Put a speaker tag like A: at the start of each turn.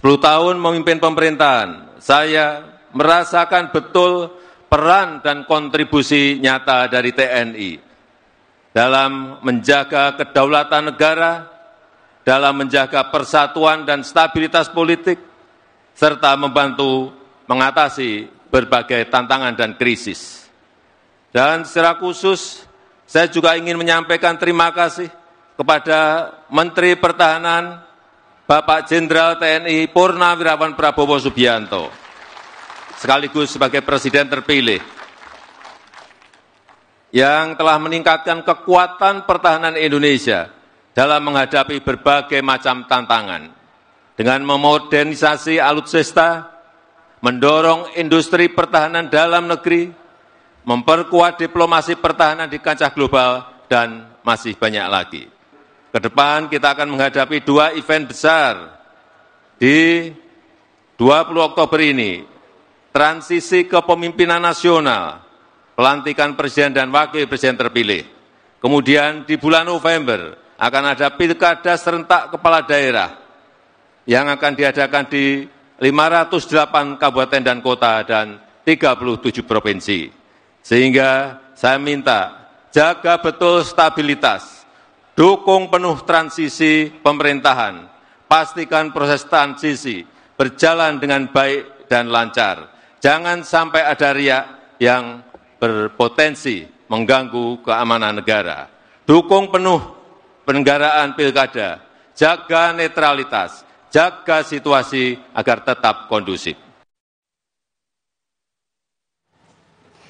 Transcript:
A: 10 tahun memimpin pemerintahan, saya merasakan betul peran dan kontribusi nyata dari TNI dalam menjaga kedaulatan negara, dalam menjaga persatuan dan stabilitas politik, serta membantu mengatasi berbagai tantangan dan krisis. Dan secara khusus, saya juga ingin menyampaikan terima kasih kepada Menteri Pertahanan Bapak Jenderal TNI Purnawirawan Prabowo Subianto, sekaligus sebagai Presiden terpilih, yang telah meningkatkan kekuatan pertahanan Indonesia dalam menghadapi berbagai macam tantangan dengan memodernisasi alutsista, mendorong industri pertahanan dalam negeri, memperkuat diplomasi pertahanan di kancah global, dan masih banyak lagi ke depan kita akan menghadapi dua event besar di 20 Oktober ini, transisi kepemimpinan nasional, pelantikan presiden dan wakil presiden terpilih. Kemudian di bulan November akan ada pilkada serentak kepala daerah yang akan diadakan di 508 kabupaten dan kota dan 37 provinsi. Sehingga saya minta jaga betul stabilitas, Dukung penuh transisi pemerintahan. Pastikan proses transisi berjalan dengan baik dan lancar. Jangan sampai ada riak yang berpotensi mengganggu keamanan negara. Dukung penuh penyelenggaraan pilkada. Jaga netralitas, jaga situasi agar tetap kondusif.